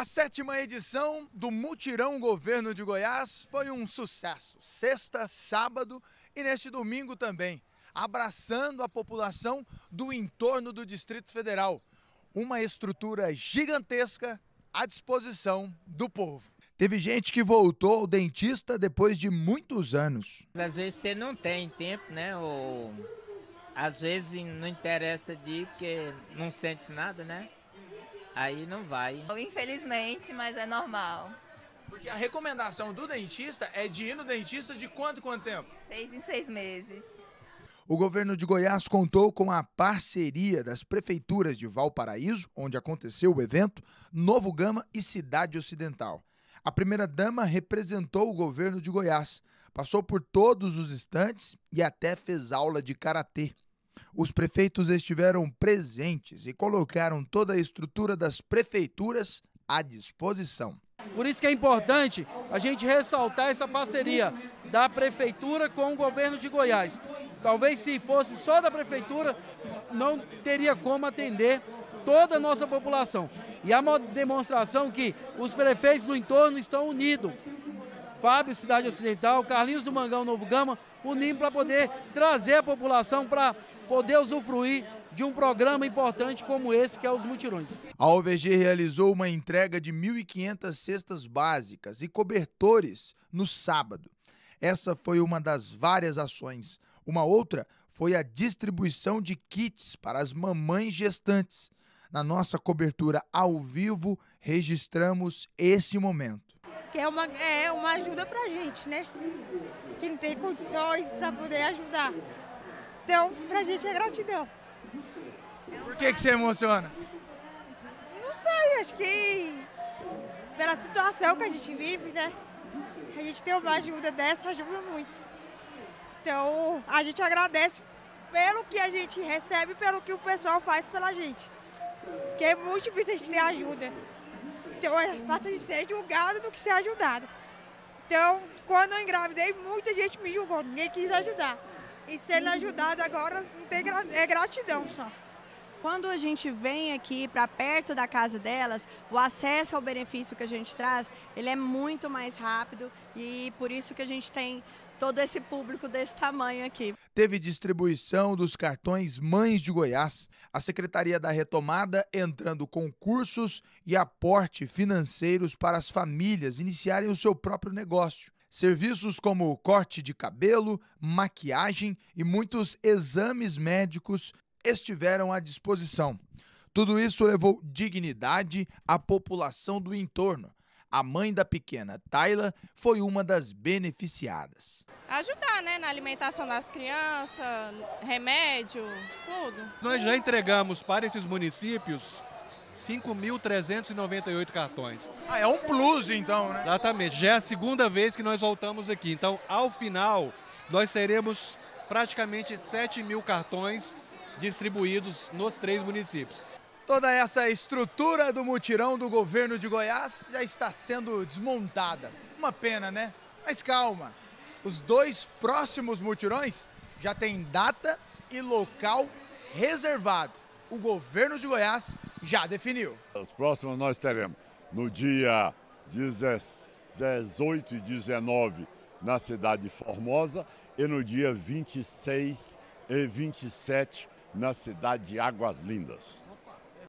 A sétima edição do Mutirão Governo de Goiás foi um sucesso. Sexta, sábado e neste domingo também, abraçando a população do entorno do Distrito Federal. Uma estrutura gigantesca à disposição do povo. Teve gente que voltou ao dentista depois de muitos anos. Às vezes você não tem tempo, né? Ou às vezes não interessa de ir porque não sente nada, né? Aí não vai. Infelizmente, mas é normal. Porque a recomendação do dentista é de ir no dentista de quanto quanto tempo? Seis em seis meses. O governo de Goiás contou com a parceria das prefeituras de Valparaíso, onde aconteceu o evento, Novo Gama e Cidade Ocidental. A primeira-dama representou o governo de Goiás, passou por todos os estantes e até fez aula de karatê. Os prefeitos estiveram presentes e colocaram toda a estrutura das prefeituras à disposição. Por isso que é importante a gente ressaltar essa parceria da prefeitura com o governo de Goiás. Talvez se fosse só da prefeitura, não teria como atender toda a nossa população. E a demonstração que os prefeitos do entorno estão unidos Fábio, Cidade Ocidental, Carlinhos do Mangão, Novo Gama, unindo para poder trazer a população para poder usufruir de um programa importante como esse, que é os mutirões. A OVG realizou uma entrega de 1.500 cestas básicas e cobertores no sábado. Essa foi uma das várias ações. Uma outra foi a distribuição de kits para as mamães gestantes. Na nossa cobertura ao vivo, registramos esse momento que é uma, é uma ajuda para a gente, né? Que não tem condições para poder ajudar. Então, para a gente é gratidão. Por que, que você emociona? Não sei, acho que pela situação que a gente vive, né? A gente ter uma ajuda dessa ajuda muito. Então, a gente agradece pelo que a gente recebe, pelo que o pessoal faz pela gente. Porque é muito difícil a gente ter ajuda. Então, é fácil de ser julgado do que ser ajudado. Então, quando eu engravidei, muita gente me julgou, ninguém quis ajudar. E sendo uhum. ajudado agora, não tem é gratidão só. Quando a gente vem aqui para perto da casa delas, o acesso ao benefício que a gente traz, ele é muito mais rápido e por isso que a gente tem todo esse público desse tamanho aqui. Teve distribuição dos cartões Mães de Goiás, a Secretaria da Retomada entrando com cursos e aporte financeiros para as famílias iniciarem o seu próprio negócio. Serviços como corte de cabelo, maquiagem e muitos exames médicos estiveram à disposição. Tudo isso levou dignidade à população do entorno, a mãe da pequena, Tayla, foi uma das beneficiadas. Ajudar, né, na alimentação das crianças, remédio, tudo. Nós já entregamos para esses municípios 5.398 cartões. Ah, é um plus então, né? Exatamente. Já é a segunda vez que nós voltamos aqui. Então, ao final, nós teremos praticamente 7 mil cartões distribuídos nos três municípios. Toda essa estrutura do mutirão do governo de Goiás já está sendo desmontada. Uma pena, né? Mas calma, os dois próximos mutirões já têm data e local reservado. O governo de Goiás já definiu. Os próximos nós teremos no dia 18 e 19 na cidade de Formosa e no dia 26 e 27 na cidade de Águas Lindas.